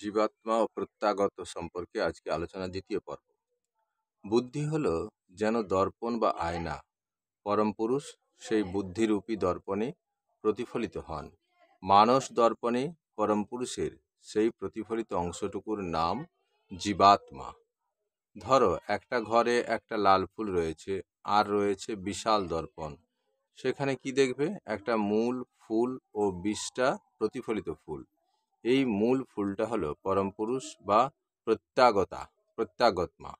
জীবাত্মা ও প্রত্যাগত সম্পর্কে আজকে আলোচনা দ্বিতীয় পর্ব বুদ্ধি হল যেন দর্পণ বা আয়না পরম পুরুষ সেই বুদ্ধিরূপী দর্পণে প্রতিফলিত হন মানস দর্পণে পরম পুরুষের সেই প্রতিফলিত অংশটুকুর নাম জীবাত্মা ধরো একটা ঘরে একটা লাল ফুল রয়েছে আর রয়েছে বিশাল দর্পণ সেখানে কি দেখবে একটা মূল ফুল ও বিষটা প্রতিফলিত ফুল এই মূল ফুলটা হলো পরম পুরুষ বা প্রত্যাগতা প্রত্যাগতমা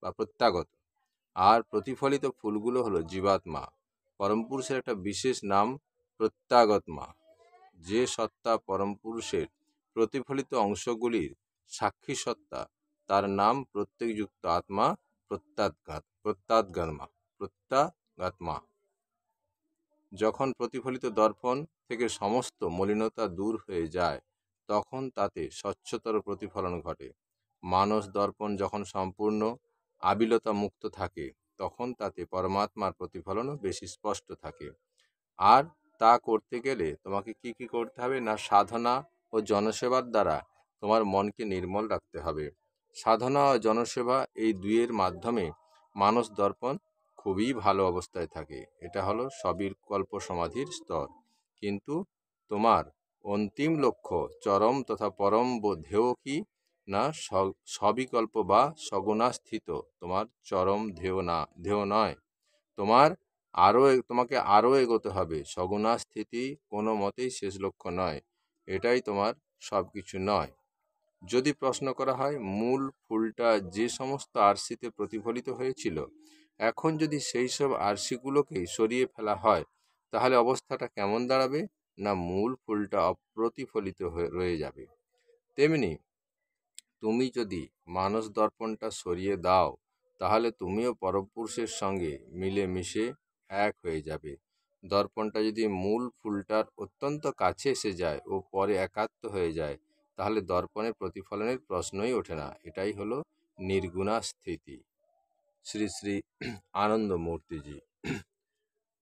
বা প্রত্যাগত আর প্রতিফলিত ফুলগুলো হলো জীবাত্মা পরম পুরুষের একটা বিশেষ নাম প্রত্যাগতমা যে সত্তা পরম পুরুষের প্রতিফলিত অংশগুলির সাক্ষী সত্তা তার নাম প্রত্যেকযুক্ত আত্মা প্রত্যাগাত প্রত্যাৎগাত্মা প্রত্যাগাত্মা যখন প্রতিফলিত দর্পণ থেকে সমস্ত মলিনতা দূর হয়ে যায় তখন তাতে স্বচ্ছতর প্রতিফলন ঘটে মানস দর্পণ যখন সম্পূর্ণ আবিলতা মুক্ত থাকে তখন তাতে পরমাত্মার প্রতিফলনও বেশি স্পষ্ট থাকে আর তা করতে গেলে তোমাকে কি কি করতে হবে না সাধনা ও জনসেবার দ্বারা তোমার মনকে নির্মল রাখতে হবে সাধনা ও জনসেবা এই দুইয়ের মাধ্যমে মানস দর্পণ খুবই ভালো অবস্থায় থাকে এটা হলো সবির কল্প সমাধির স্তর কিন্তু তোমার অন্তিম লক্ষ্য চরম তথা পরম ধ্যেয় কি না সবিকল্প বা সগুণাস্থিত তোমার চরম ধ্যেয় না ধ্যেয় নয় তোমার আরও তোমাকে আরও এগোতে হবে সগুণাস্থিতি কোনো মতেই শেষ লক্ষ্য নয় এটাই তোমার সব কিছু নয় যদি প্রশ্ন করা হয় মূল ফুলটা যে সমস্ত আরসিতে প্রতিফলিত হয়েছিল এখন যদি সেই সব আরসিগুলোকেই সরিয়ে ফেলা হয় তাহলে অবস্থাটা কেমন দাঁড়াবে না মূল ফুলটা অপ্রতিফলিত হয়ে রয়ে যাবে তেমনি তুমি যদি মানস দর্পণটা সরিয়ে দাও তাহলে তুমিও পরপুরুষের সঙ্গে মিলে মিশে এক হয়ে যাবে দর্পণটা যদি মূল ফুলটার অত্যন্ত কাছে এসে যায় ও পরে একাত্ম হয়ে যায় তাহলে দর্পণের প্রতিফলনের প্রশ্নই ওঠে না এটাই হলো নির্গুণা স্থিতি শ্রী শ্রী আনন্দমূর্তিজি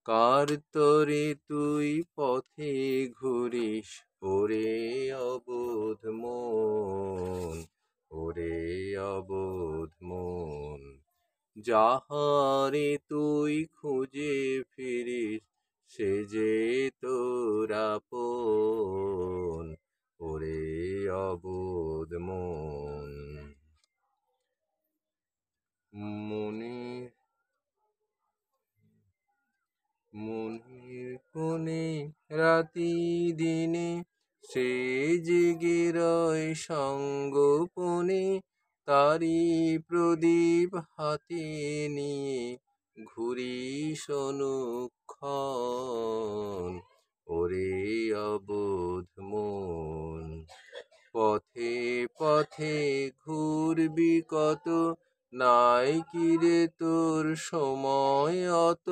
কার তরে তুই পথে ঘুরিস ওরে অবোধ মন ওরে অবোধ মন যাহারে তুই খুঁজে ফিরিস সে যে তোরা আপন ওরে অবোধ মন মনের কোণে রাতি দিনে সে জেগে রয় সঙ্গোপনে তারি প্রদীপ হাতে নিয়ে ঘুরি সনুক্ষণ ওরে অবোধ মন পথে পথে ঘুরবি কত নাই কিরে তোর সময় অত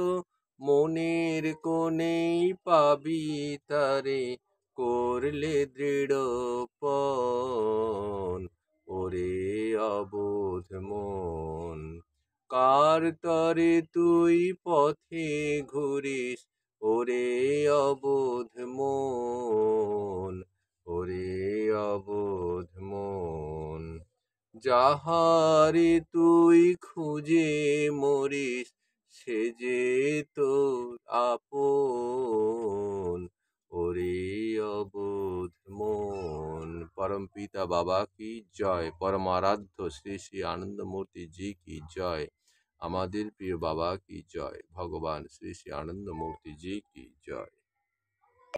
মনের কোণেই পাবি তারে করলে দৃঢ় পণ ওরে অবোধ মন কার তরে তুই পথে ঘুরিস ওরে অবোধ মন ওরে অবোধ মন যাহারে তুই খুঁজে মরিস সে যে তোর আপন ওরে অবোধ মন পরম পিতা বাবা কি জয় পরম আরাধ্য শ্রী শ্রী আনন্দমূর্তি জি কি জয় আমাদের প্রিয় বাবা কি জয় ভগবান শ্রী শ্রী আনন্দমূর্তি জি কি জয়